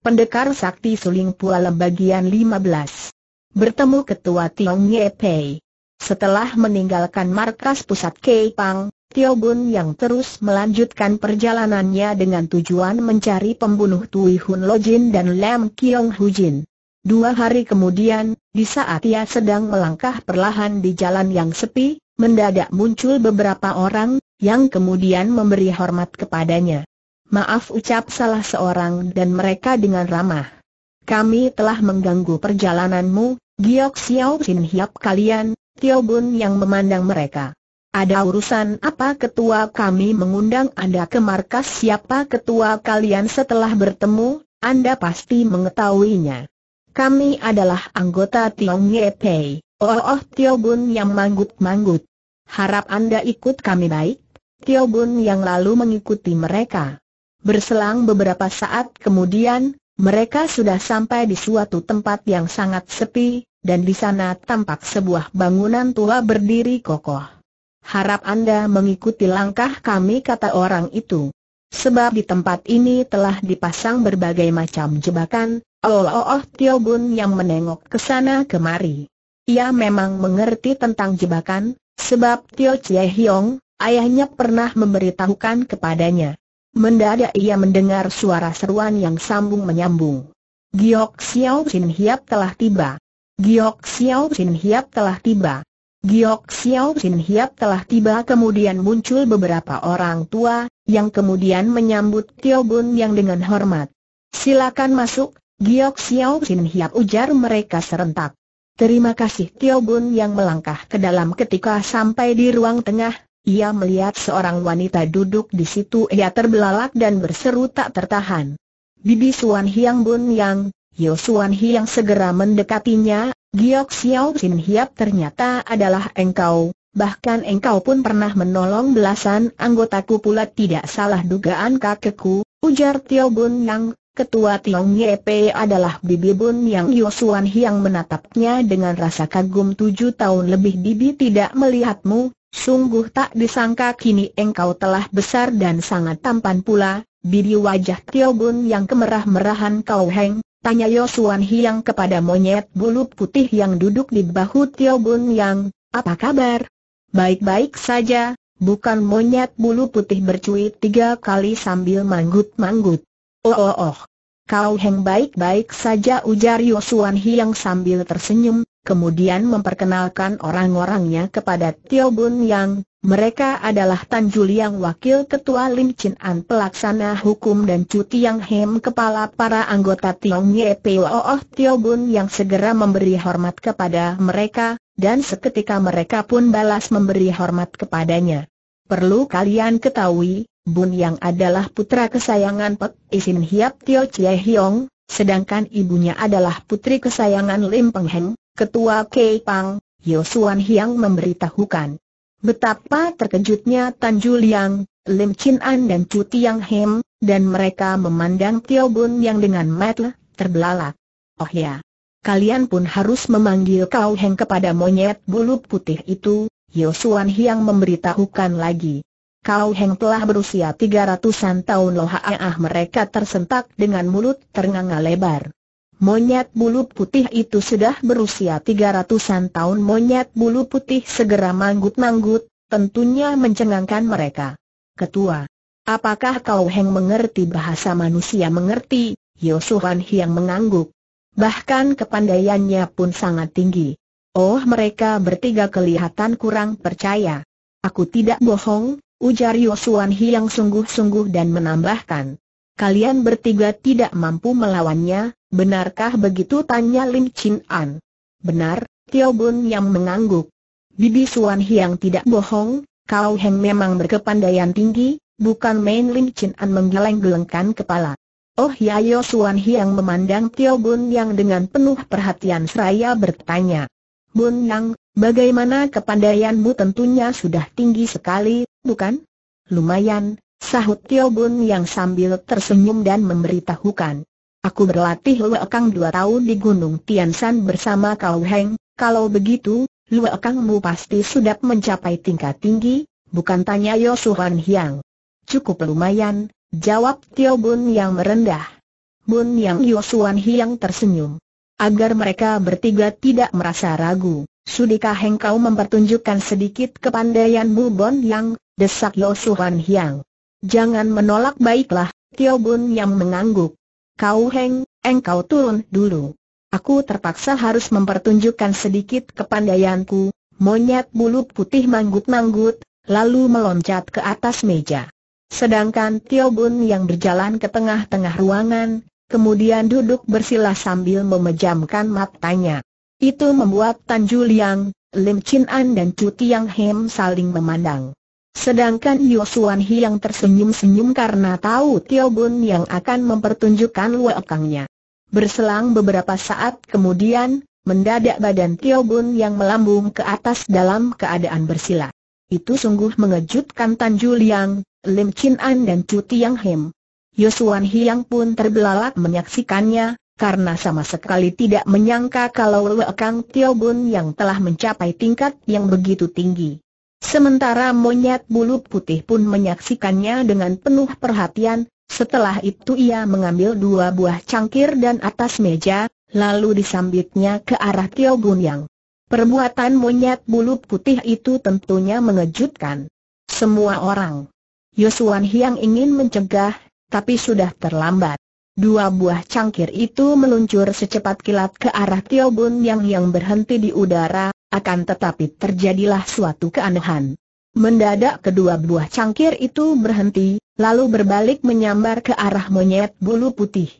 Pendekar Sakti Suling Pualem bagian 15. Bertemu Ketua Tiong Ye Pei. Setelah meninggalkan markas pusat Kei Pang, Tio Bun yang terus melanjutkan perjalanannya dengan tujuan mencari pembunuh Tui Hun Lo Jin dan Lam Kiong Hu Jin. Dua hari kemudian, di saat ia sedang melangkah perlahan di jalan yang sepi, mendadak muncul beberapa orang, yang kemudian memberi hormat kepadanya. Maaf ucap salah seorang dan mereka dengan ramah. Kami telah mengganggu perjalananmu, Giok Xiao Sin Hiap kalian, Tio Bun yang memandang mereka. Ada urusan apa ketua kami mengundang Anda ke markas siapa ketua kalian setelah bertemu, Anda pasti mengetahuinya. Kami adalah anggota Tiong Ye Pei, oh oh Tio Bun yang manggut-manggut. Harap Anda ikut kami baik, Tio Bun yang lalu mengikuti mereka. Berselang beberapa saat kemudian, mereka sudah sampai di suatu tempat yang sangat sepi, dan di sana tampak sebuah bangunan tua berdiri kokoh. Harap Anda mengikuti langkah kami kata orang itu. Sebab di tempat ini telah dipasang berbagai macam jebakan, oh oh, oh Tio Bun yang menengok ke sana kemari. Ia memang mengerti tentang jebakan, sebab Tio Chie Hiong, ayahnya pernah memberitahukan kepadanya. Mendadak ia mendengar suara seruan yang sambung menyambung. Giok Xiao Xin Hiap telah tiba. Giok Xiao Xin Hiap telah tiba. Giok Xiao Xin Hiap telah tiba kemudian muncul beberapa orang tua, yang kemudian menyambut Tio Bun yang dengan hormat. Silakan masuk, Giok Xiao Xin Hiap ujar mereka serentak. Terima kasih Tio Bun yang melangkah ke dalam ketika sampai di ruang tengah, ia melihat seorang wanita duduk di situ ia terbelalak dan berseru tak tertahan. Bibi Suan Hiang Bun Yang, Yo Suan Hiang segera mendekatinya, Giok Xiao Sin Hiap ternyata adalah engkau, bahkan engkau pun pernah menolong belasan anggotaku pula tidak salah dugaan kakekku, ujar Tio Bun Yang Ketua Tiong Ye Pei adalah Bibi Bun yang Yosuan Hiang menatapnya dengan rasa kagum tujuh tahun lebih Bibi tidak melihatmu, Sungguh tak disangka kini engkau telah besar dan sangat tampan pula, bibi wajah Tio Bun yang kemerah-merahan kau heng, tanya Yosuan Hiang kepada monyet bulu putih yang duduk di bahu Tio Bun yang, apa kabar? Baik-baik saja, bukan monyet bulu putih bercuit tiga kali sambil manggut-manggut. Oh oh oh, oh kau heng baik-baik saja ujar Yosuan Hiang sambil tersenyum, kemudian memperkenalkan orang-orangnya kepada Tio Bun Yang, mereka adalah Tan Juliang Wakil Ketua Lim Chin An Pelaksana Hukum dan Chu Yang Hem Kepala para anggota Tiong Ye Pooh Tio Bun Yang segera memberi hormat kepada mereka, dan seketika mereka pun balas memberi hormat kepadanya. Perlu kalian ketahui, Bun Yang adalah putra kesayangan Pek Isin Hiap Tio Chie Hiong, sedangkan ibunya adalah putri kesayangan Lim Peng Heng, Ketua Kei Pang, Yosuan Hiang memberitahukan. Betapa terkejutnya Tan Juliang, Lim Chin An dan Chu Tiang Hem, dan mereka memandang Tio Bun yang dengan metle, terbelalak. Oh ya, kalian pun harus memanggil Kau Heng kepada monyet bulu putih itu, Yosuan Hiang memberitahukan lagi. Kau Heng telah berusia tiga ratusan tahun loh ah mereka tersentak dengan mulut ternganga lebar. Monyet bulu putih itu sudah berusia tiga ratusan tahun Monyet bulu putih segera manggut-manggut, tentunya mencengangkan mereka. Ketua, apakah kau Heng mengerti bahasa manusia mengerti? Yosuhan Hiang mengangguk. Bahkan kepandaiannya pun sangat tinggi. Oh mereka bertiga kelihatan kurang percaya. Aku tidak bohong, ujar Yosuan Hiang sungguh-sungguh dan menambahkan. Kalian bertiga tidak mampu melawannya, Benarkah begitu tanya Lim Chin An? Benar, Tio Bun yang mengangguk. Bibi Suan Hiang tidak bohong, Kau Heng memang berkepandaian tinggi, bukan main Lim Chin An menggeleng-gelengkan kepala. Oh ya Yo Suan Hiang memandang Tio Bun yang dengan penuh perhatian seraya bertanya. Bun Yang, bagaimana kepandaianmu tentunya sudah tinggi sekali, bukan? Lumayan, sahut Tio Bun yang sambil tersenyum dan memberitahukan. Aku berlatih Lue Kang dua tahun di Gunung Tiansan bersama Kau Heng, kalau begitu, Lue Kangmu pasti sudah mencapai tingkat tinggi, bukan tanya Yosuhan Hiang. Cukup lumayan, jawab Tio Bun yang merendah. Bun yang Yosuhan Hiang tersenyum. Agar mereka bertiga tidak merasa ragu, sudikah engkau mempertunjukkan sedikit kepandaianmu Bon Yang, desak Yosuhan Hiang. Jangan menolak baiklah, Tio Bun yang mengangguk. Kau Heng, engkau turun dulu. Aku terpaksa harus mempertunjukkan sedikit kepandaianku. Monyet bulu putih manggut-manggut, lalu meloncat ke atas meja. Sedangkan Tio Bun yang berjalan ke tengah-tengah ruangan, kemudian duduk bersila sambil memejamkan matanya. Itu membuat Tan Juliang, Lim Chin An dan Chu Yang Hem saling memandang. Sedangkan Yosuan Hiang tersenyum-senyum karena tahu Tio Bun yang akan mempertunjukkan luakangnya. Berselang beberapa saat kemudian, mendadak badan Tio Bun yang melambung ke atas dalam keadaan bersila. Itu sungguh mengejutkan Tan Juliang, Lim Chin An dan Chu Tiang Hem. Yosuan Hiang pun terbelalak menyaksikannya, karena sama sekali tidak menyangka kalau Luekang Tio Bun yang telah mencapai tingkat yang begitu tinggi. Sementara monyet bulu putih pun menyaksikannya dengan penuh perhatian, setelah itu ia mengambil dua buah cangkir dan atas meja, lalu disambitnya ke arah Tio Yang. Perbuatan monyet bulu putih itu tentunya mengejutkan semua orang. Yosuan Hiang ingin mencegah, tapi sudah terlambat. Dua buah cangkir itu meluncur secepat kilat ke arah Tio Yang yang berhenti di udara, akan tetapi terjadilah suatu keanehan. Mendadak kedua buah cangkir itu berhenti, lalu berbalik menyambar ke arah monyet bulu putih.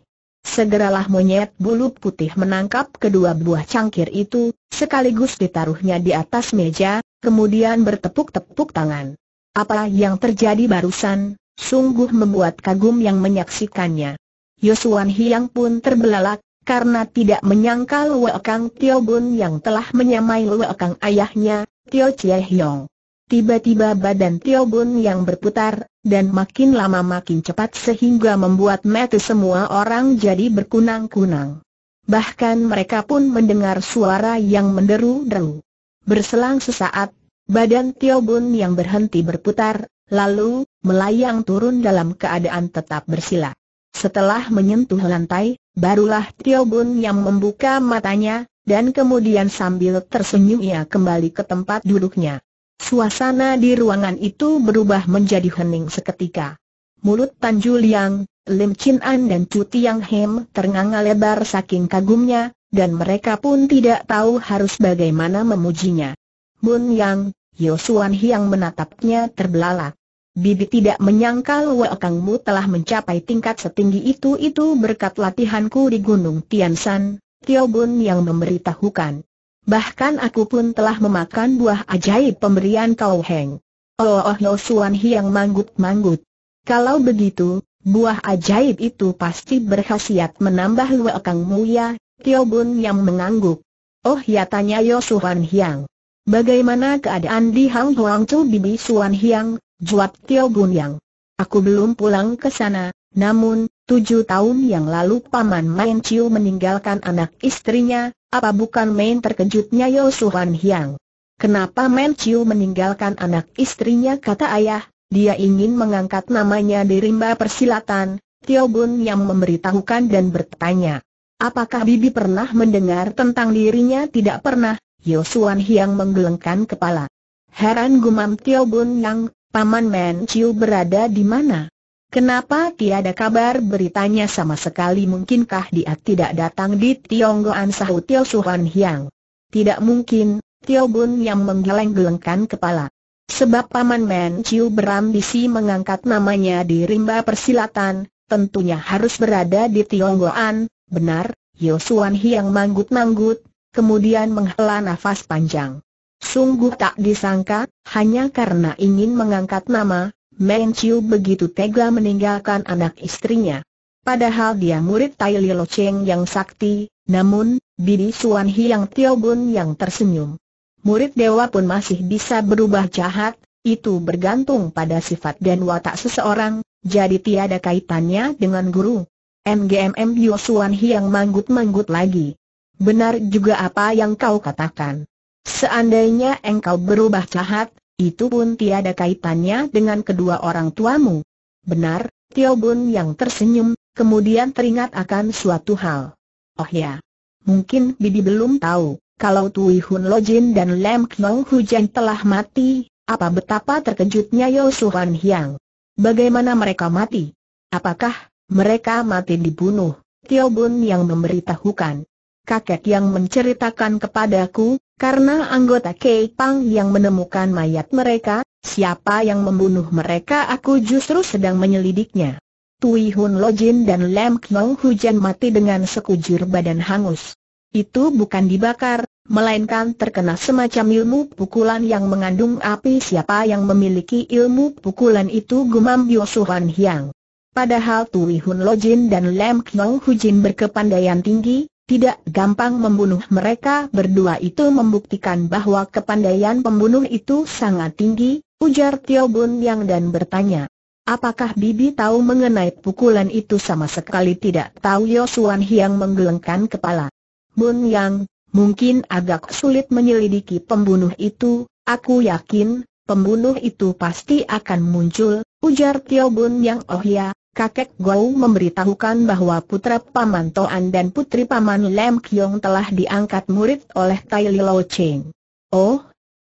Segeralah monyet bulu putih menangkap kedua buah cangkir itu, sekaligus ditaruhnya di atas meja, kemudian bertepuk-tepuk tangan. Apa yang terjadi barusan, sungguh membuat kagum yang menyaksikannya. Yosuan Hiang pun terbelalak, karena tidak menyangkal Wekang Tio Bun yang telah menyamai Wekang ayahnya, Tio Chie Hiong. Tiba-tiba badan Tio Bun yang berputar, dan makin lama makin cepat sehingga membuat mata semua orang jadi berkunang-kunang. Bahkan mereka pun mendengar suara yang menderu-deru. Berselang sesaat, badan Tio Bun yang berhenti berputar, lalu melayang turun dalam keadaan tetap bersila. Setelah menyentuh lantai, barulah Tio Bun yang membuka matanya, dan kemudian sambil tersenyum ia kembali ke tempat duduknya. Suasana di ruangan itu berubah menjadi hening seketika. Mulut Tan Juliang, Lim Chin An dan Chu Tiang Hem ternganga lebar saking kagumnya, dan mereka pun tidak tahu harus bagaimana memujinya. Bun Yang, Yosuan Hiang menatapnya terbelalak. Bibi tidak menyangkal Kangmu telah mencapai tingkat setinggi itu-itu berkat latihanku di Gunung Tiansan, Tio Bun yang memberitahukan. Bahkan aku pun telah memakan buah ajaib pemberian Kau Heng. Oh oh Yo Suan Hiang manggut-manggut. Kalau begitu, buah ajaib itu pasti berkhasiat menambah Kangmu ya, Tio Bun yang mengangguk. Oh ya tanya Yo Suan Hiang. Bagaimana keadaan di Hang Huang Chu Bibi Suan Hiang, Juat Tio Bun Yang. Aku belum pulang ke sana, namun, tujuh tahun yang lalu Paman Main Chiu meninggalkan anak istrinya, apa bukan main terkejutnya Yo Yosuhan Hiang? Kenapa Main Chiu meninggalkan anak istrinya kata ayah, dia ingin mengangkat namanya di rimba persilatan, Tio Bun yang memberitahukan dan bertanya. Apakah Bibi pernah mendengar tentang dirinya tidak pernah? Yosuan Hiang menggelengkan kepala. Heran gumam Tio Bun Yang, Paman Men Menciu berada di mana? Kenapa tiada kabar beritanya sama sekali mungkinkah dia tidak datang di Tionggoan sahut Tio Suhan Hiang? Tidak mungkin, Tio Bun yang menggeleng-gelengkan kepala. Sebab Paman Men Chiu berambisi mengangkat namanya di rimba persilatan, tentunya harus berada di Tionggoan, benar, Yosuan Hiang manggut-manggut, kemudian menghela nafas panjang. Sungguh tak disangka, hanya karena ingin mengangkat nama, Meng Chiu begitu tega meninggalkan anak istrinya. Padahal dia murid Tai Lo Cheng yang sakti, namun, Bidi Suan Hiang Tio Bun yang tersenyum. Murid dewa pun masih bisa berubah jahat, itu bergantung pada sifat dan watak seseorang, jadi tiada kaitannya dengan guru. MGMM Yosuan Hiang manggut-manggut lagi. Benar juga apa yang kau katakan. Seandainya engkau berubah jahat, itu pun tiada kaitannya dengan kedua orang tuamu. Benar, Tio Bun yang tersenyum, kemudian teringat akan suatu hal. Oh ya, mungkin Bibi belum tahu, kalau Tui Hun Lojin dan Lam Kong Hujan telah mati, apa betapa terkejutnya Yosuhan Hyang. Bagaimana mereka mati? Apakah mereka mati dibunuh? Tio Bun yang memberitahukan. Kakek yang menceritakan kepadaku, karena anggota Pang yang menemukan mayat mereka, siapa yang membunuh mereka aku justru sedang menyelidiknya. Tui Hun Lojin dan Lam Knong Hujan mati dengan sekujur badan hangus. Itu bukan dibakar, melainkan terkena semacam ilmu pukulan yang mengandung api siapa yang memiliki ilmu pukulan itu gumam Biosuhan Hiang. Padahal Tui Hun Lojin dan Lam Hu Hujin berkepandaian tinggi, tidak gampang membunuh mereka berdua itu membuktikan bahwa kepandaian pembunuh itu sangat tinggi, ujar Tio Bun Yang dan bertanya. Apakah Bibi tahu mengenai pukulan itu sama sekali tidak tahu Yosuan Hiang menggelengkan kepala. Bun Yang, mungkin agak sulit menyelidiki pembunuh itu, aku yakin, pembunuh itu pasti akan muncul, ujar Tio Bun Yang oh ya, kakek Gou memberitahukan bahwa putra Paman Toan dan putri Paman Lam Kiong telah diangkat murid oleh Tai Lo Cheng. Oh,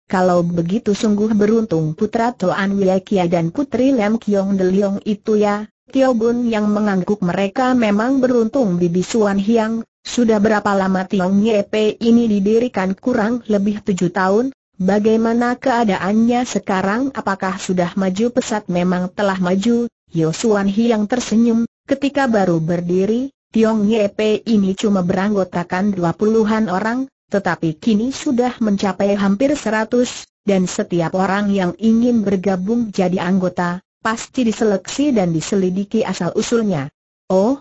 kalau begitu sungguh beruntung putra Toan Kia dan putri Lam Kiong De Leong itu ya, Tio Bun yang mengangguk mereka memang beruntung Bibi Suan Hiang, sudah berapa lama Tiong Yepe ini didirikan kurang lebih tujuh tahun, Bagaimana keadaannya sekarang apakah sudah maju pesat memang telah maju, Yosuan Hiang tersenyum, ketika baru berdiri, Tiong Yepe ini cuma beranggotakan dua puluhan orang, tetapi kini sudah mencapai hampir seratus, dan setiap orang yang ingin bergabung jadi anggota, pasti diseleksi dan diselidiki asal-usulnya. Oh,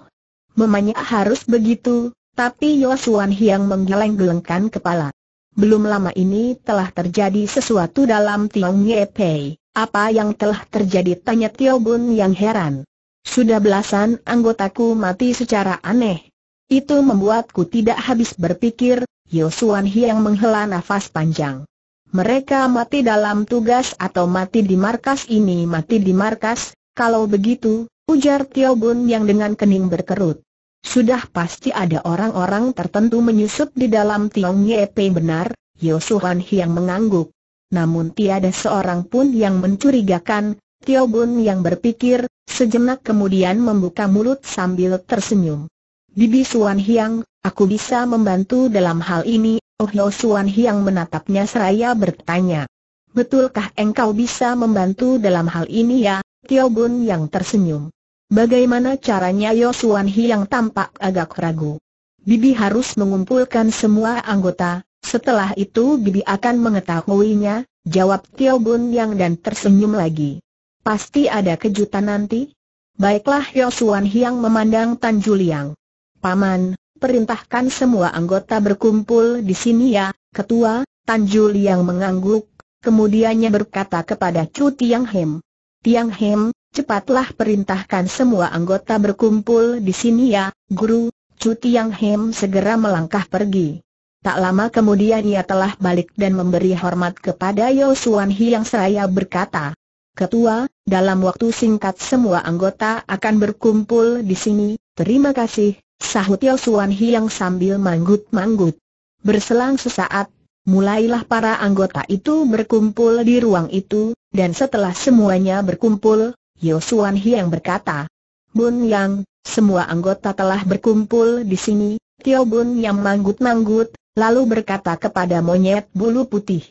memangnya harus begitu, tapi Yosuan Hiang menggeleng-gelengkan kepala. Belum lama ini telah terjadi sesuatu dalam Tiong Yepei. Apa yang telah terjadi tanya Tio Bun yang heran. Sudah belasan anggotaku mati secara aneh. Itu membuatku tidak habis berpikir, Yosuan yang menghela nafas panjang. Mereka mati dalam tugas atau mati di markas ini mati di markas, kalau begitu, ujar Tio Bun yang dengan kening berkerut. Sudah pasti ada orang-orang tertentu menyusup di dalam Tiong Yepe benar, Yosuan yang mengangguk namun tiada seorang pun yang mencurigakan, Tio Bun yang berpikir, sejenak kemudian membuka mulut sambil tersenyum. Bibi Suan Hiang, aku bisa membantu dalam hal ini, Oh Yo Suan Hiang menatapnya seraya bertanya. Betulkah engkau bisa membantu dalam hal ini ya, Tio Bun yang tersenyum. Bagaimana caranya Yo Suan Hiang tampak agak ragu. Bibi harus mengumpulkan semua anggota, setelah itu Bibi akan mengetahuinya, jawab Tio Bun Yang dan tersenyum lagi. Pasti ada kejutan nanti? Baiklah Yosuan Hiang memandang Tan Juliang. Paman, perintahkan semua anggota berkumpul di sini ya, ketua, Tan Juliang mengangguk, kemudiannya berkata kepada Chu Tiang Hem. Tiang Hem, cepatlah perintahkan semua anggota berkumpul di sini ya, guru, Chu Tiang Hem segera melangkah pergi. Tak lama kemudian ia telah balik dan memberi hormat kepada Yosuan Hi yang seraya berkata, Ketua, dalam waktu singkat semua anggota akan berkumpul di sini, terima kasih, sahut Yosuan Hi yang sambil manggut-manggut. Berselang sesaat, mulailah para anggota itu berkumpul di ruang itu, dan setelah semuanya berkumpul, Yosuan Hi yang berkata, Bun Yang, semua anggota telah berkumpul di sini, Tio Bun yang manggut-manggut, lalu berkata kepada monyet bulu putih.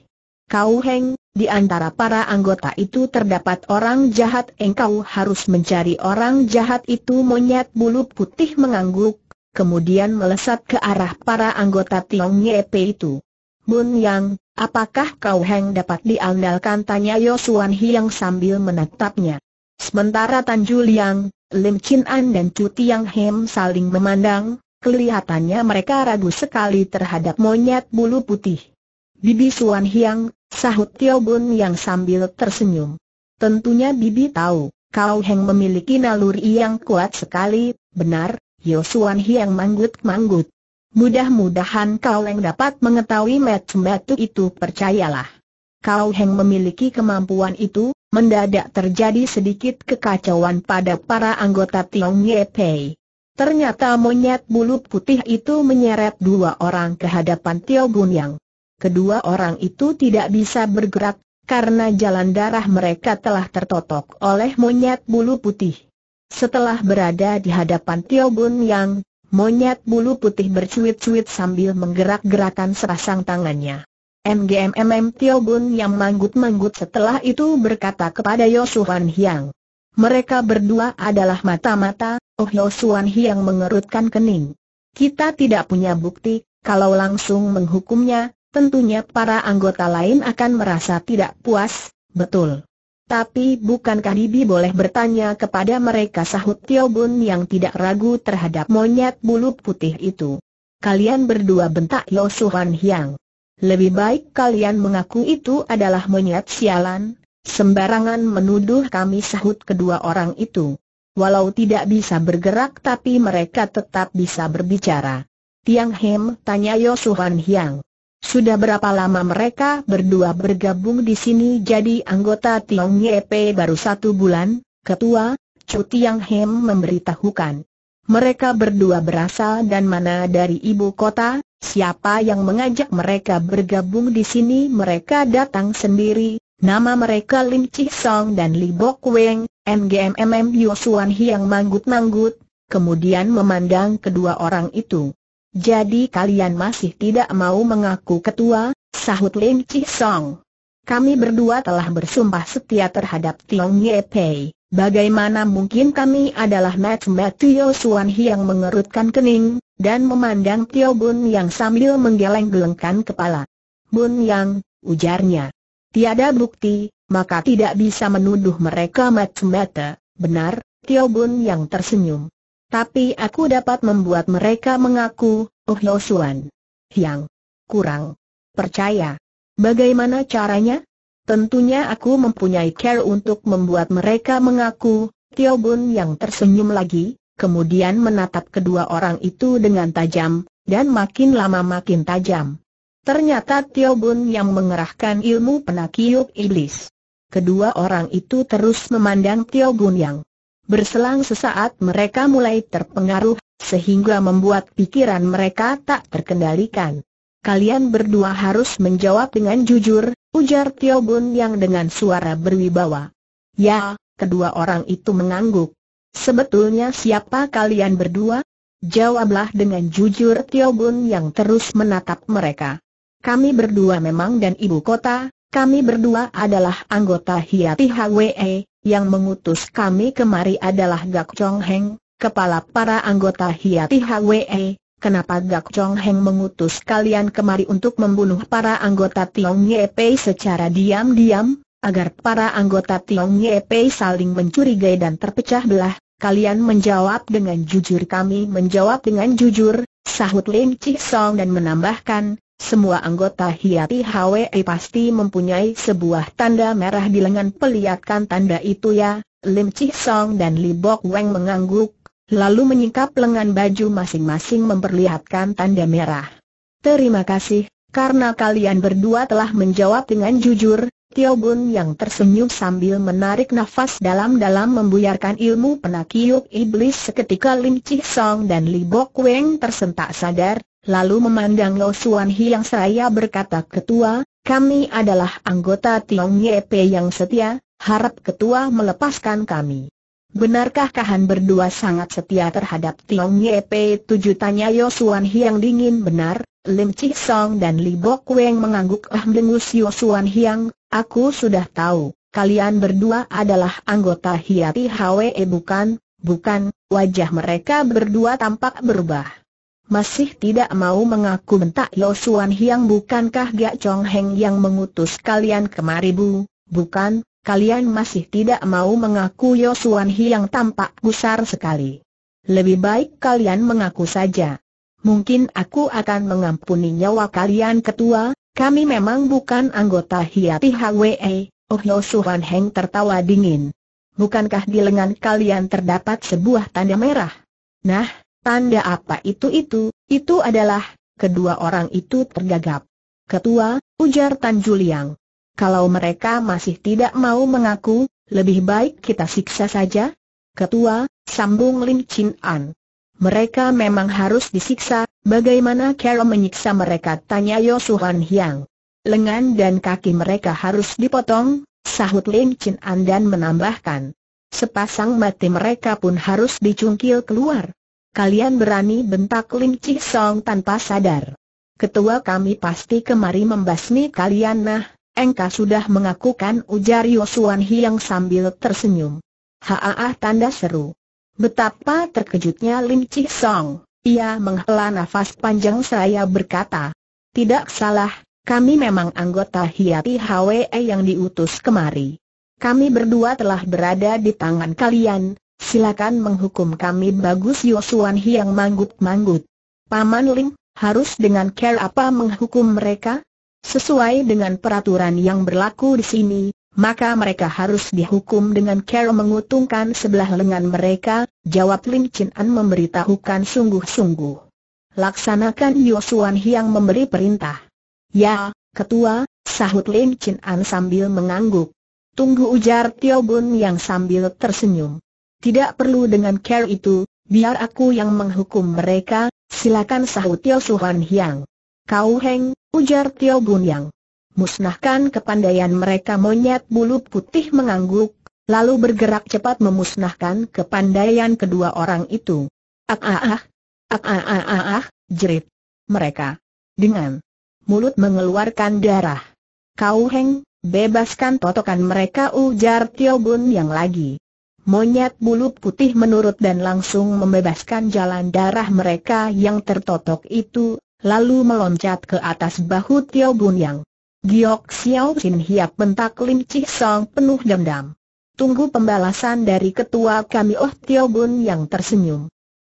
Kau Heng, di antara para anggota itu terdapat orang jahat engkau harus mencari orang jahat itu monyet bulu putih mengangguk, kemudian melesat ke arah para anggota Tiong Yepe itu. Bun Yang, apakah kau Heng dapat diandalkan tanya Yosuan Hiang sambil menatapnya. Sementara Tan Juliang, Lim Chin An dan Cuti Yang Hem saling memandang, kelihatannya mereka ragu sekali terhadap monyet bulu putih. Bibi Suan Hiang, sahut Tio Bun yang sambil tersenyum. Tentunya Bibi tahu, Kau Heng memiliki naluri yang kuat sekali, benar, Suan Hiang manggut-manggut. Mudah-mudahan Kau Heng dapat mengetahui metu batu itu percayalah. Kau Heng memiliki kemampuan itu, mendadak terjadi sedikit kekacauan pada para anggota Tiong Ye Pei. Ternyata monyet bulu putih itu menyeret dua orang ke hadapan Tio Yang. Kedua orang itu tidak bisa bergerak, karena jalan darah mereka telah tertotok oleh monyet bulu putih. Setelah berada di hadapan Tio Yang, monyet bulu putih bercuit-cuit sambil menggerak-gerakan serasang tangannya. MGMMM Tio Yang manggut-manggut setelah itu berkata kepada Yosuhan Hyang. Mereka berdua adalah mata-mata, Oh Yo Suan Hi yang mengerutkan kening. Kita tidak punya bukti, kalau langsung menghukumnya, tentunya para anggota lain akan merasa tidak puas, betul. Tapi bukankah Bibi boleh bertanya kepada mereka sahut Tio Bun yang tidak ragu terhadap monyet bulu putih itu? Kalian berdua bentak Yosuhan Hiang. Lebih baik kalian mengaku itu adalah monyet sialan, Sembarangan menuduh kami sahut kedua orang itu. Walau tidak bisa bergerak tapi mereka tetap bisa berbicara. Tiang Hem tanya Yosuhan Hyang. Sudah berapa lama mereka berdua bergabung di sini jadi anggota Tiong Yep baru satu bulan? Ketua, Chu Tiang Hem memberitahukan. Mereka berdua berasal dan mana dari ibu kota, siapa yang mengajak mereka bergabung di sini mereka datang sendiri, Nama mereka Lim Chi Song dan Li Bok Weng, MGMMM Yosuan Hiang manggut-manggut, kemudian memandang kedua orang itu. Jadi kalian masih tidak mau mengaku ketua, sahut Lim Chi Song. Kami berdua telah bersumpah setia terhadap Tiong Ye Pei. Bagaimana mungkin kami adalah match-match Yosuan Hiang mengerutkan kening, dan memandang Tio Bun Yang sambil menggeleng-gelengkan kepala. Bun Yang, ujarnya tiada bukti, maka tidak bisa menuduh mereka macam-macam. benar, Tio Bun yang tersenyum. Tapi aku dapat membuat mereka mengaku, Oh Suan. Yang kurang percaya. Bagaimana caranya? Tentunya aku mempunyai care untuk membuat mereka mengaku, Tio Bun yang tersenyum lagi, kemudian menatap kedua orang itu dengan tajam, dan makin lama makin tajam. Ternyata Tio Bun yang mengerahkan ilmu penakiuk iblis. Kedua orang itu terus memandang Tio Bun yang. Berselang sesaat mereka mulai terpengaruh, sehingga membuat pikiran mereka tak terkendalikan. Kalian berdua harus menjawab dengan jujur, ujar Tio Bun yang dengan suara berwibawa. Ya, kedua orang itu mengangguk. Sebetulnya siapa kalian berdua? Jawablah dengan jujur Tio Bun yang terus menatap mereka. Kami berdua memang dan ibu kota, kami berdua adalah anggota Hiati HWE, yang mengutus kami kemari adalah Gak Chong Heng, kepala para anggota Hiati HWE. Kenapa Gak Chong Heng mengutus kalian kemari untuk membunuh para anggota Tiong Ye Pei secara diam-diam, agar para anggota Tiong Ye Pei saling mencurigai dan terpecah belah? Kalian menjawab dengan jujur kami menjawab dengan jujur, sahut Lim Chih Song dan menambahkan, semua anggota Hiati HWE pasti mempunyai sebuah tanda merah di lengan pelihatkan tanda itu ya, Lim Chih Song dan Li Bok Weng mengangguk, lalu menyingkap lengan baju masing-masing memperlihatkan tanda merah. Terima kasih, karena kalian berdua telah menjawab dengan jujur, Tio Bun yang tersenyum sambil menarik nafas dalam-dalam membuyarkan ilmu penakiuk iblis seketika Lim Chih Song dan Li Bok Weng tersentak sadar, lalu memandang Lo Suan Hiang seraya berkata ketua, kami adalah anggota Tiong Ye Pe yang setia, harap ketua melepaskan kami. Benarkah Kahan berdua sangat setia terhadap Tiong Ye Pe? tujuh tanya Hi Hiang dingin benar? Lim Chih Song dan Li Bok Weng mengangguk ah mendengus Hi Hiang, aku sudah tahu, kalian berdua adalah anggota Hiati Hwe eh, bukan, bukan, wajah mereka berdua tampak berubah masih tidak mau mengaku bentak Lo Suan Hiang bukankah Gak Chong Heng yang mengutus kalian kemari bu, bukan, kalian masih tidak mau mengaku Yo Suan Hiang tampak gusar sekali. Lebih baik kalian mengaku saja. Mungkin aku akan mengampuni nyawa kalian ketua, kami memang bukan anggota Hiati HWE, Oh Lo Suan Heng tertawa dingin. Bukankah di lengan kalian terdapat sebuah tanda merah? Nah, Tanda apa itu itu, itu adalah, kedua orang itu tergagap. Ketua, ujar Tan Juliang. Kalau mereka masih tidak mau mengaku, lebih baik kita siksa saja. Ketua, sambung Lin Chin An. Mereka memang harus disiksa, bagaimana cara menyiksa mereka tanya Yosuhan Hyang. Lengan dan kaki mereka harus dipotong, sahut Lin Chin An dan menambahkan. Sepasang mati mereka pun harus dicungkil keluar kalian berani bentak Lim Chi Song tanpa sadar. Ketua kami pasti kemari membasmi kalian nah, engkau sudah mengakukan ujar Yosuan Hiang sambil tersenyum. Haah tanda seru. Betapa terkejutnya Lim Chi Song, ia menghela nafas panjang seraya berkata, tidak salah, kami memang anggota Hiati HWE yang diutus kemari. Kami berdua telah berada di tangan kalian, silakan menghukum kami bagus Yosuan Hiang manggut-manggut. Paman Ling, harus dengan care apa menghukum mereka? Sesuai dengan peraturan yang berlaku di sini, maka mereka harus dihukum dengan care mengutungkan sebelah lengan mereka, jawab Lim Chin An memberitahukan sungguh-sungguh. Laksanakan Yosuan Hiang memberi perintah. Ya, ketua, sahut Lim Chin An sambil mengangguk. Tunggu ujar Tio Bun yang sambil tersenyum. Tidak perlu dengan care itu, biar aku yang menghukum mereka, silakan sahut Tio Suhan Hiang. Kau Heng, ujar Tio Bun Yang. Musnahkan kepandaian mereka monyet bulu putih mengangguk, lalu bergerak cepat memusnahkan kepandaian kedua orang itu. Ak ah ah, ak ah ah ah, ah ah ah ah, jerit. Mereka. Dengan mulut mengeluarkan darah. Kau Heng, bebaskan totokan mereka ujar Tio Bun Yang lagi. Monyet bulu putih menurut dan langsung membebaskan jalan darah mereka yang tertotok itu, lalu meloncat ke atas bahu Tio Bun Yang. Giok Xiao Sin Hiap bentak Lim Chih Song penuh dendam. Tunggu pembalasan dari ketua kami Oh Tio Bun Yang tersenyum.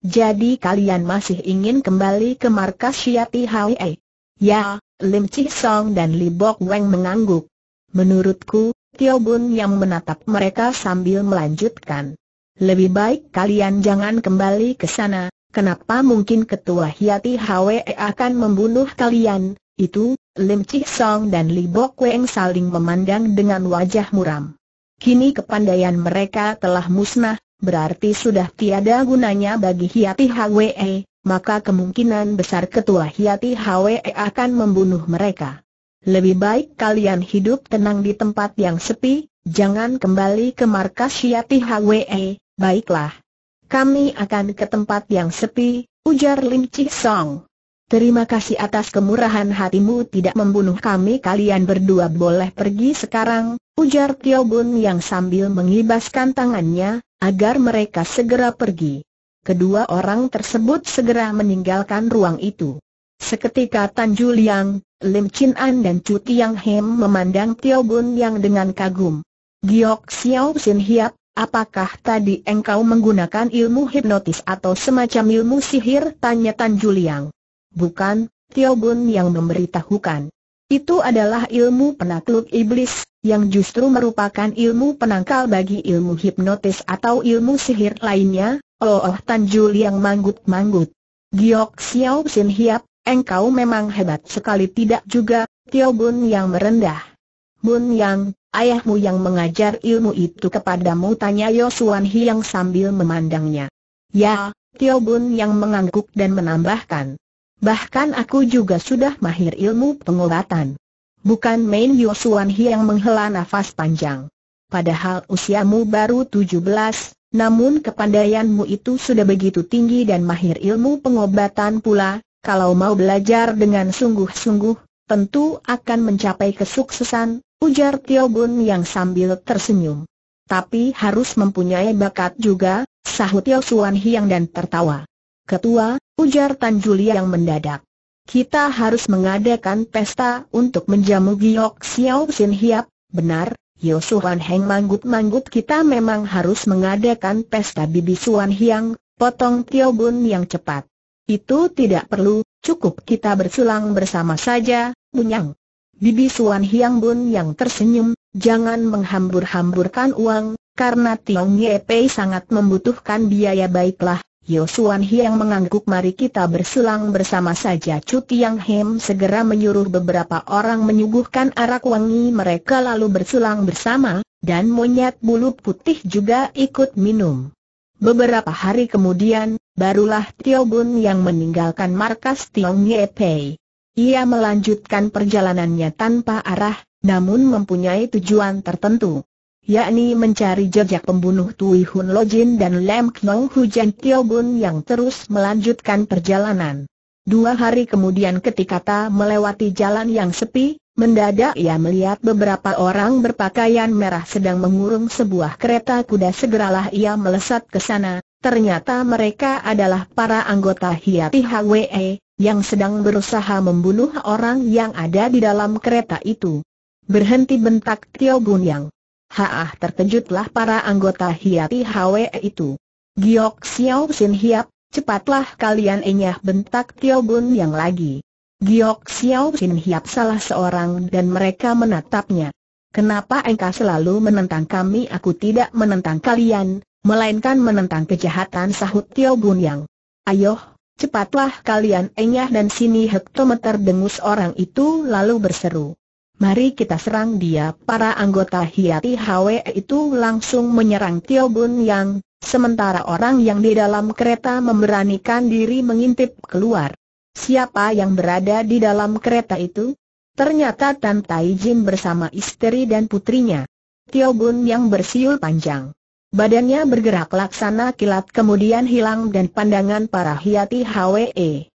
Jadi kalian masih ingin kembali ke markas Shiati Hwee? Eh? Ya, Lim Chih Song dan Li Bok Weng mengangguk. Menurutku, Tio Bun yang menatap mereka sambil melanjutkan. Lebih baik kalian jangan kembali ke sana, kenapa mungkin ketua Hiati Hwe akan membunuh kalian, itu, Lim Chih Song dan Li Bok Weng saling memandang dengan wajah muram. Kini kepandaian mereka telah musnah, berarti sudah tiada gunanya bagi Hiati Hwe, maka kemungkinan besar ketua Hiati Hwe akan membunuh mereka. Lebih baik kalian hidup tenang di tempat yang sepi, jangan kembali ke markas Yati Hwe, baiklah. Kami akan ke tempat yang sepi, ujar Lim Chi Song. Terima kasih atas kemurahan hatimu tidak membunuh kami kalian berdua boleh pergi sekarang, ujar Tio Bun yang sambil mengibaskan tangannya, agar mereka segera pergi. Kedua orang tersebut segera meninggalkan ruang itu. Seketika Tan Juliang, Lim Chin An dan Chu Tiang Hem memandang Tio Bun Yang dengan kagum. Giok Xiao Sin Hiap, apakah tadi engkau menggunakan ilmu hipnotis atau semacam ilmu sihir? Tanya Tan Juliang. Bukan, Tio Bun Yang memberitahukan. Itu adalah ilmu penakluk iblis, yang justru merupakan ilmu penangkal bagi ilmu hipnotis atau ilmu sihir lainnya, Oh, oh Tan Jul yang manggut-manggut. Giok Xiao Sin Hiap, Engkau memang hebat sekali tidak juga, Tio Bun yang merendah. Bun yang, ayahmu yang mengajar ilmu itu kepadamu tanya Yosuan Hiang sambil memandangnya. Ya, Tio Bun yang mengangguk dan menambahkan. Bahkan aku juga sudah mahir ilmu pengobatan. Bukan main Yosuan Hiang menghela nafas panjang. Padahal usiamu baru 17, namun kepandaianmu itu sudah begitu tinggi dan mahir ilmu pengobatan pula, kalau mau belajar dengan sungguh-sungguh, tentu akan mencapai kesuksesan, ujar Tio Bun yang sambil tersenyum. Tapi harus mempunyai bakat juga, sahut Tio Suan Hiang dan tertawa. Ketua, ujar Tan Julia yang mendadak. Kita harus mengadakan pesta untuk menjamu Giok Xiao Sin Hiap, benar, Yo Suan Heng manggut-manggut kita memang harus mengadakan pesta Bibi Suan Hiang, potong Tio Bun yang cepat. Itu tidak perlu, cukup kita bersulang bersama saja, Bunyang. Bibi Suan Hiang Bun yang tersenyum, jangan menghambur-hamburkan uang, karena Tiong Ye Pei sangat membutuhkan biaya baiklah. yo Suan Hiang mengangguk mari kita bersulang bersama saja Cu Tiang Hem segera menyuruh beberapa orang menyuguhkan arak wangi mereka lalu bersulang bersama, dan monyet bulu putih juga ikut minum. Beberapa hari kemudian, Barulah Tio Bun yang meninggalkan markas Tiong Ye Pei. Ia melanjutkan perjalanannya tanpa arah, namun mempunyai tujuan tertentu yakni mencari jejak pembunuh Tui Hun Lo Jin dan Lam Knong Hujan Tio Bun yang terus melanjutkan perjalanan. Dua hari kemudian ketika Ta melewati jalan yang sepi, mendadak ia melihat beberapa orang berpakaian merah sedang mengurung sebuah kereta kuda segeralah ia melesat ke sana, Ternyata mereka adalah para anggota Hiati HWE, yang sedang berusaha membunuh orang yang ada di dalam kereta itu. Berhenti bentak Tio yang. Haah terkejutlah para anggota Hiati HWE itu. Giok Xiao Sin Hiap, cepatlah kalian enyah bentak Tio yang lagi. Giok Xiao Sin Hiap salah seorang dan mereka menatapnya. Kenapa engkau selalu menentang kami? Aku tidak menentang kalian, melainkan menentang kejahatan sahut Tio Bun Yang. Ayoh, cepatlah kalian enyah dan sini hektometer dengus orang itu lalu berseru. Mari kita serang dia para anggota Hiati Hwe itu langsung menyerang Tio Bun Yang, sementara orang yang di dalam kereta memberanikan diri mengintip keluar. Siapa yang berada di dalam kereta itu? Ternyata Tan Tai Jin bersama istri dan putrinya. Tio Bun Yang bersiul panjang. Badannya bergerak laksana kilat kemudian hilang dan pandangan para hiati Hwe. Eh,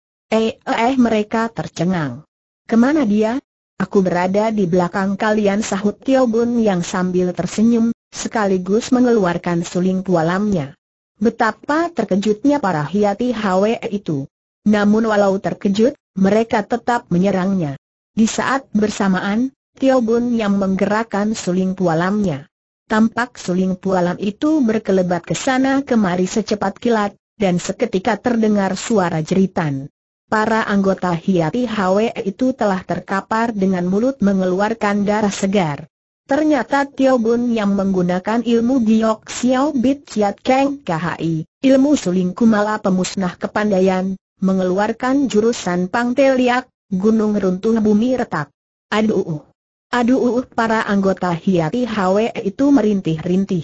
eh mereka tercengang. Kemana dia? Aku berada di belakang kalian sahut Tio Bun yang sambil tersenyum, sekaligus mengeluarkan suling tualamnya. Betapa terkejutnya para hiati Hwe itu. Namun walau terkejut, mereka tetap menyerangnya. Di saat bersamaan, Tio Bun yang menggerakkan suling tualamnya. Tampak suling pualam itu berkelebat ke sana kemari secepat kilat, dan seketika terdengar suara jeritan. Para anggota Hiati Hwe itu telah terkapar dengan mulut mengeluarkan darah segar. Ternyata Tio Bun yang menggunakan ilmu Giyok Xiao Bit Chiat Keng KHI, ilmu suling kumala pemusnah kepandaian, mengeluarkan jurusan Pang Teliak, gunung runtuh bumi retak. Aduh! Aduh, uh, uh, para anggota Hiati Hwe itu merintih-rintih.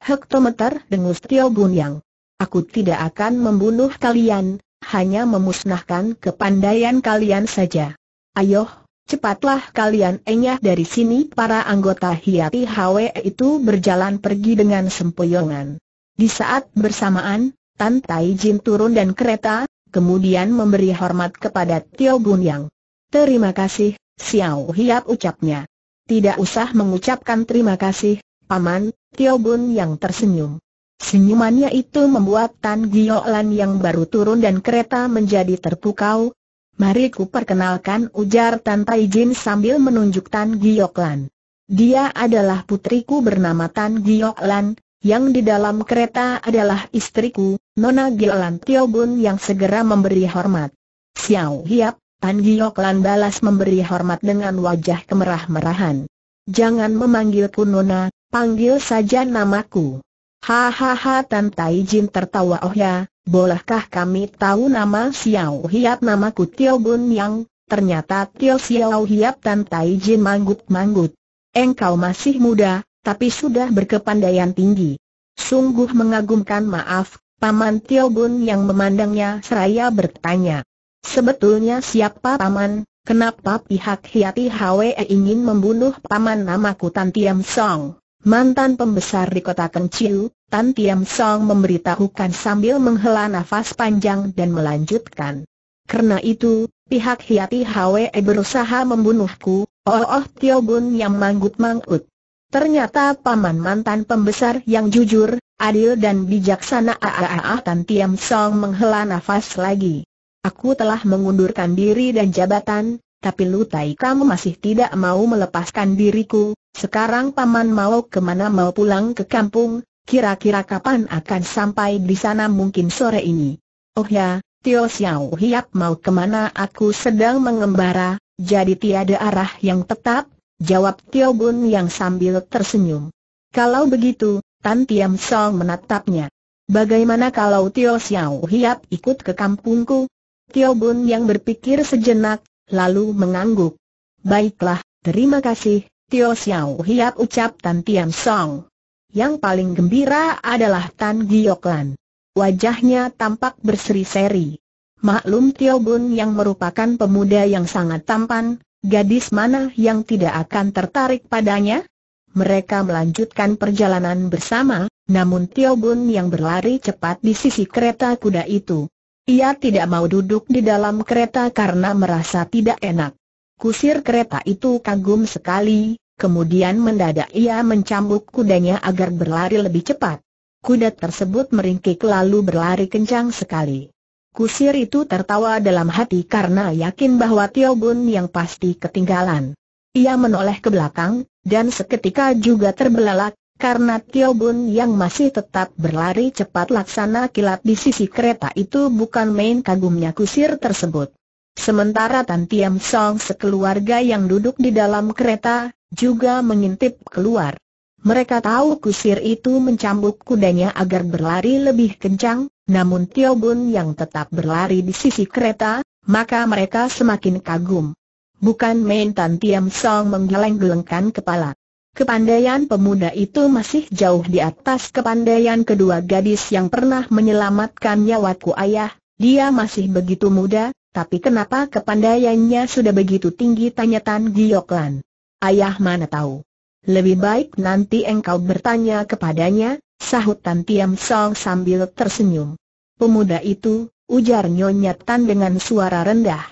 Hektometer dengus Tio Yang. Aku tidak akan membunuh kalian, hanya memusnahkan kepandaian kalian saja. Ayo, cepatlah kalian enyah dari sini. Para anggota Hiati Hwe itu berjalan pergi dengan sempoyongan. Di saat bersamaan, Tan Tai Jin turun dan kereta, kemudian memberi hormat kepada Tio Yang. Terima kasih, Xiao Hiap ucapnya. Tidak usah mengucapkan terima kasih, Paman, Tio Bun yang tersenyum. Senyumannya itu membuat Tan Giolan yang baru turun dan kereta menjadi terpukau. Mari ku perkenalkan ujar Tan Tai Jin sambil menunjuk Tan Giolan. Dia adalah putriku bernama Tan Giolan, yang di dalam kereta adalah istriku, Nona Giolan Tio Bun yang segera memberi hormat. Xiao Hiap, Tan Giok balas memberi hormat dengan wajah kemerah-merahan. Jangan memanggilku Nona, panggil saja namaku. Hahaha Tan Tai Jin tertawa oh ya, bolehkah kami tahu nama Xiao Hiap namaku Tio Bun Yang? Ternyata Tio Xiao Hiap Tan Tai Jin manggut-manggut. Engkau masih muda, tapi sudah berkepandaian tinggi. Sungguh mengagumkan maaf, Paman Tio Bun yang memandangnya seraya bertanya. Sebetulnya siapa paman, kenapa pihak Hiati Hwe ingin membunuh paman namaku Tan Tiam Song? Mantan pembesar di kota Kengciu, Tan Tiam Song memberitahukan sambil menghela nafas panjang dan melanjutkan. Karena itu, pihak Hiati Hwe berusaha membunuhku, Oh Oh Tio Bun yang manggut-manggut. Ternyata paman mantan pembesar yang jujur, adil dan bijaksana ah, ah, ah Tan Tiam Song menghela nafas lagi. Aku telah mengundurkan diri dan jabatan, tapi Lutai kamu masih tidak mau melepaskan diriku. Sekarang paman mau kemana mau pulang ke kampung, kira-kira kapan akan sampai di sana mungkin sore ini. Oh ya, Tio Xiao Hiap mau kemana aku sedang mengembara, jadi tiada arah yang tetap, jawab Tio Bun yang sambil tersenyum. Kalau begitu, Tan Tiam Song menatapnya. Bagaimana kalau Tio Xiao Hiap ikut ke kampungku? Tio Bun yang berpikir sejenak, lalu mengangguk. Baiklah, terima kasih, Tio Xiao Hiap ucap Tan Tian Song. Yang paling gembira adalah Tan Giok Lan. Wajahnya tampak berseri-seri. Maklum Tio Bun yang merupakan pemuda yang sangat tampan, gadis mana yang tidak akan tertarik padanya? Mereka melanjutkan perjalanan bersama, namun Tio Bun yang berlari cepat di sisi kereta kuda itu. Ia tidak mau duduk di dalam kereta karena merasa tidak enak. Kusir kereta itu kagum sekali, kemudian mendadak ia mencambuk kudanya agar berlari lebih cepat. Kuda tersebut meringkik lalu berlari kencang sekali. Kusir itu tertawa dalam hati karena yakin bahwa Tio Bun yang pasti ketinggalan. Ia menoleh ke belakang, dan seketika juga terbelalak, karena Tio Bun yang masih tetap berlari cepat laksana kilat di sisi kereta itu bukan main kagumnya kusir tersebut. Sementara Tan Tiam Song sekeluarga yang duduk di dalam kereta, juga mengintip keluar. Mereka tahu kusir itu mencambuk kudanya agar berlari lebih kencang, namun Tio Bun yang tetap berlari di sisi kereta, maka mereka semakin kagum. Bukan main Tan Tiam Song menggeleng-gelengkan kepala. Kepandaian pemuda itu masih jauh di atas kepandaian kedua gadis yang pernah menyelamatkan nyawaku ayah, dia masih begitu muda, tapi kenapa kepandaiannya sudah begitu tinggi tanya Tan Gioklan. Ayah mana tahu. Lebih baik nanti engkau bertanya kepadanya, sahut Tan Tiam Song sambil tersenyum. Pemuda itu, ujar Nyonya Tan dengan suara rendah.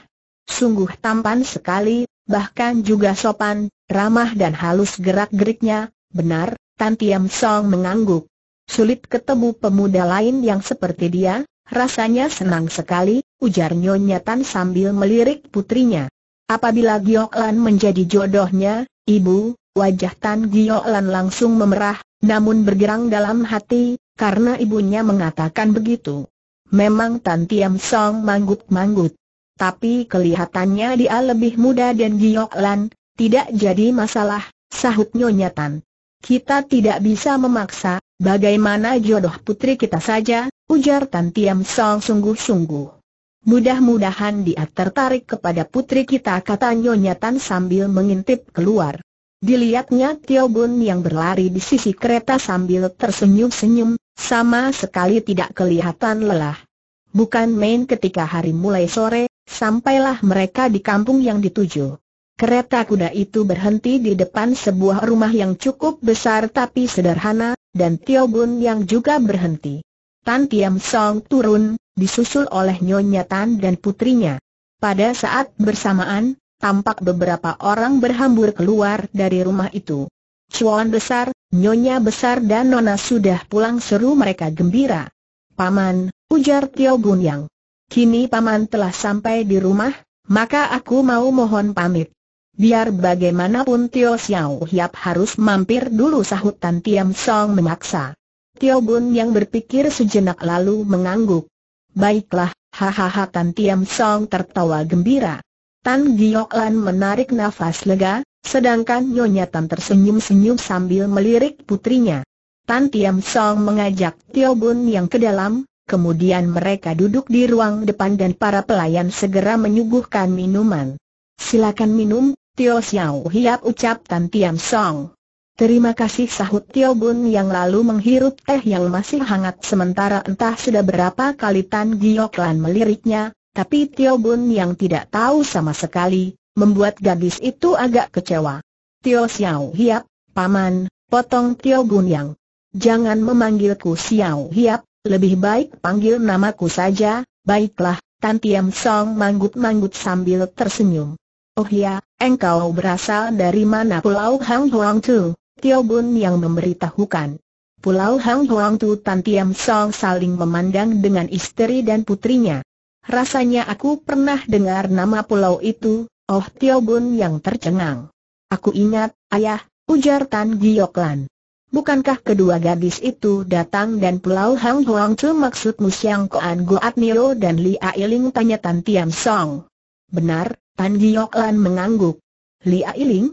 Sungguh tampan sekali, bahkan juga sopan, ramah dan halus gerak-geriknya, benar, Tan Tiam Song mengangguk. Sulit ketemu pemuda lain yang seperti dia, rasanya senang sekali, ujar Nyonya Tan sambil melirik putrinya. Apabila Giolan menjadi jodohnya, ibu, wajah Tan Giolan langsung memerah, namun bergerang dalam hati, karena ibunya mengatakan begitu. Memang Tan Tiam Song manggut-manggut. Tapi kelihatannya dia lebih muda dan Giolan, tidak jadi masalah, sahut Nyonya Tan. Kita tidak bisa memaksa, bagaimana jodoh putri kita saja, ujar Tan Tiam Song sungguh-sungguh. Mudah-mudahan dia tertarik kepada putri kita kata Nyonya Tan sambil mengintip keluar. Dilihatnya Tio Bun yang berlari di sisi kereta sambil tersenyum-senyum, sama sekali tidak kelihatan lelah. Bukan main ketika hari mulai sore, sampailah mereka di kampung yang dituju. Kereta kuda itu berhenti di depan sebuah rumah yang cukup besar tapi sederhana, dan Tio Bun yang juga berhenti. Tan Tiam Song turun, disusul oleh Nyonya Tan dan putrinya. Pada saat bersamaan, tampak beberapa orang berhambur keluar dari rumah itu. Cuan besar, Nyonya besar dan Nona sudah pulang seru mereka gembira. Paman, ujar Tio Bun Yang. Kini paman telah sampai di rumah, maka aku mau mohon pamit. Biar bagaimanapun Tio Xiao Hiap harus mampir dulu sahut Tan Tiam Song memaksa. Tio Bun yang berpikir sejenak lalu mengangguk. Baiklah, hahaha Tan Tiam Song tertawa gembira. Tan Giok Lan menarik nafas lega, sedangkan Nyonya Tan tersenyum-senyum sambil melirik putrinya. Tan Tiam Song mengajak Tio Bun yang ke dalam, kemudian mereka duduk di ruang depan dan para pelayan segera menyuguhkan minuman. Silakan minum, Tio Xiao Hiap ucap Tan Tiam Song. Terima kasih sahut Tio Bun yang lalu menghirup teh yang masih hangat sementara entah sudah berapa kali Tan Giok Lan meliriknya, tapi Tio Bun yang tidak tahu sama sekali, membuat gadis itu agak kecewa. Tio Xiao Hiap, Paman, potong Tio Bun yang. Jangan memanggilku Xiao Hiap, lebih baik panggil namaku saja, baiklah, Tan Tiam Song manggut-manggut sambil tersenyum. Oh ya, Engkau berasal dari mana Pulau Hang Huang Tu? Tio Bun yang memberitahukan. Pulau Hang Huang Tu Tan Tiam Song saling memandang dengan istri dan putrinya. Rasanya aku pernah dengar nama pulau itu, oh Tio Bun yang tercengang. Aku ingat, ayah, ujar Tan Gioklan. Bukankah kedua gadis itu datang dan Pulau Hang Huang Tu maksudmu Siang Koan Goat Nio dan Li Ailing tanya Tan Tiam Song. Benar, Tan Giok Lan mengangguk. Li Ailing?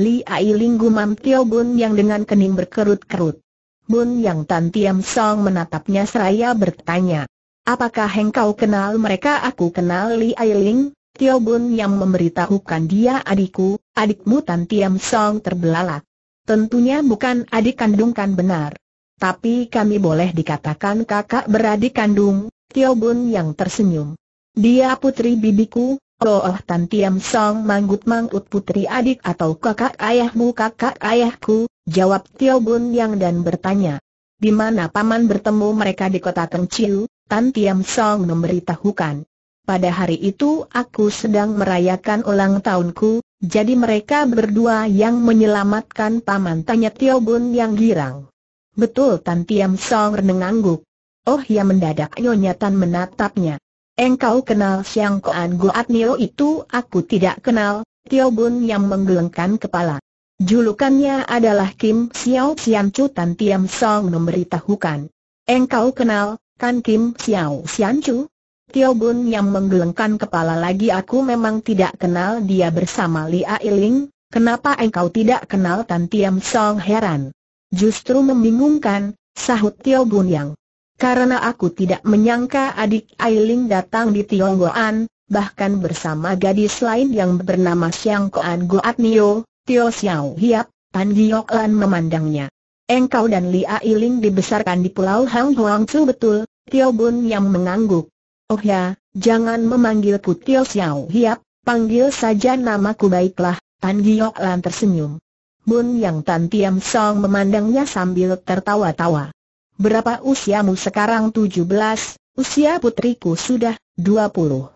Li Ailing gumam Tio Bun yang dengan kening berkerut-kerut. Bun yang Tan Tiam Song menatapnya seraya bertanya. Apakah engkau kenal mereka? Aku kenal Li Ailing, Tio Bun yang memberitahukan dia adikku, adikmu Tan Tiam Song terbelalak. Tentunya bukan adik kandung kan benar. Tapi kami boleh dikatakan kakak beradik kandung, Tio Bun yang tersenyum. Dia putri bibiku, Oh, Tan Tiam Song manggut manggut putri adik atau kakak ayahmu kakak ayahku, jawab Tio Bun Yang dan bertanya. Di mana paman bertemu mereka di kota Tengciu, Tan Tiam Song memberitahukan. Pada hari itu aku sedang merayakan ulang tahunku, jadi mereka berdua yang menyelamatkan paman tanya Tio Bun Yang girang. Betul Tan Tiam Song renengangguk. Oh ya mendadak Nyonya Tan menatapnya. Engkau kenal Siang Koan Goat Nio itu aku tidak kenal, Tio Bun yang menggelengkan kepala. Julukannya adalah Kim Xiao Sian Chu Tan Tiam Song memberitahukan. Engkau kenal, kan Kim Xiao Sian Chu? Tio Bun yang menggelengkan kepala lagi aku memang tidak kenal dia bersama Lia Iling, kenapa engkau tidak kenal Tan Tiam Song heran? Justru membingungkan, sahut Tio Bun yang. Karena aku tidak menyangka adik Ailing datang di Tionggoan, bahkan bersama gadis lain yang bernama Xiang Koan Goat Nio, Tio Xiao Hiap, Tan Giok Lan memandangnya. Engkau dan Li Ailing dibesarkan di Pulau Hang Huang Tzu betul, Tio Bun yang mengangguk. Oh ya, jangan memanggilku Tio Xiao Hiap, panggil saja namaku baiklah, Tan Giok Lan tersenyum. Bun yang Tan Tiam Song memandangnya sambil tertawa-tawa berapa usiamu sekarang 17, usia putriku sudah 20.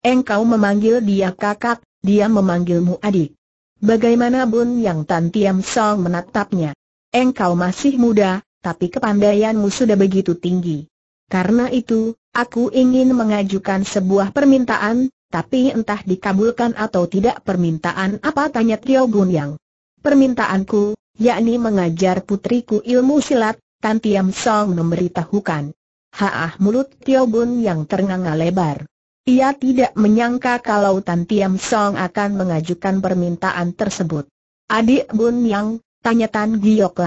Engkau memanggil dia kakak, dia memanggilmu adik. Bagaimana Bun Yang Tan Tiam Song menatapnya. Engkau masih muda, tapi kepandaianmu sudah begitu tinggi. Karena itu, aku ingin mengajukan sebuah permintaan, tapi entah dikabulkan atau tidak permintaan apa tanya Tio Gun Yang. Permintaanku, yakni mengajar putriku ilmu silat, Tan Tiam Song memberitahukan. Haah mulut Tio Bun yang ternganga lebar. Ia tidak menyangka kalau Tan Tiam Song akan mengajukan permintaan tersebut. Adik Bun Yang, tanya Tan Giok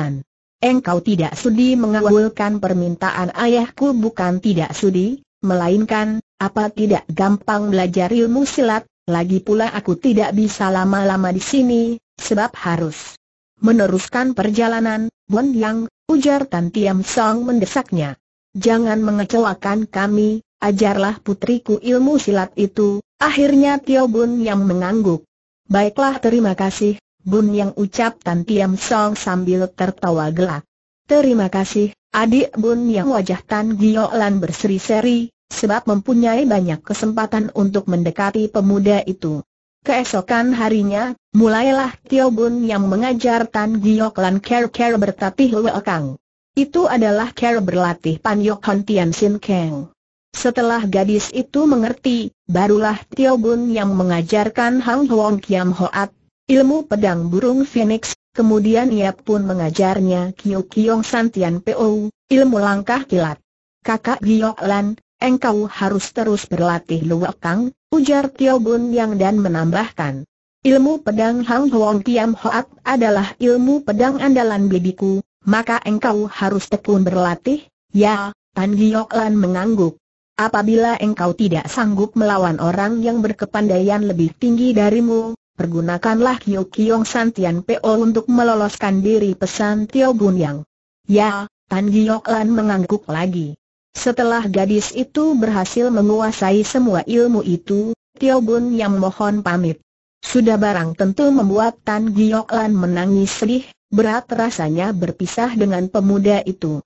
Engkau tidak sudi mengawalkan permintaan ayahku bukan tidak sudi, melainkan, apa tidak gampang belajar ilmu silat, lagi pula aku tidak bisa lama-lama di sini, sebab harus Meneruskan perjalanan, Bon Yang, ujar Tan Tiam Song mendesaknya. Jangan mengecewakan kami, ajarlah putriku ilmu silat itu, akhirnya Tio Bun Yang mengangguk. Baiklah terima kasih, Bun Yang ucap Tan Tiam Song sambil tertawa gelak. Terima kasih, adik Bun Yang wajah Tan Lan berseri-seri, sebab mempunyai banyak kesempatan untuk mendekati pemuda itu. Keesokan harinya, mulailah Tio Bun yang mengajar Tan Giok Lan Ker Ker bertapih Kang. Itu adalah Ker berlatih Pan Yok Hon Tian Sin Kang. Setelah gadis itu mengerti, barulah Tio Bun yang mengajarkan Hang Huang Kiam Hoat, ilmu pedang burung Phoenix, kemudian ia pun mengajarnya Kiu Kiong San Tian Po, ilmu langkah kilat. Kakak Giok Lan, engkau harus terus berlatih Kang, ujar Tio Bun Yang dan menambahkan. Ilmu pedang Hang Huang Kiam Hoat adalah ilmu pedang andalan bibiku, maka engkau harus tekun berlatih, ya, Tan Giok Lan mengangguk. Apabila engkau tidak sanggup melawan orang yang berkepandaian lebih tinggi darimu, pergunakanlah Kyo Kiong Santian Po untuk meloloskan diri pesan Tio Bun Yang. Ya, Tan Giok Lan mengangguk lagi. Setelah gadis itu berhasil menguasai semua ilmu itu, Tio Bun yang mohon pamit. Sudah barang tentu membuat Tan Giok Lan menangis sedih, berat rasanya berpisah dengan pemuda itu.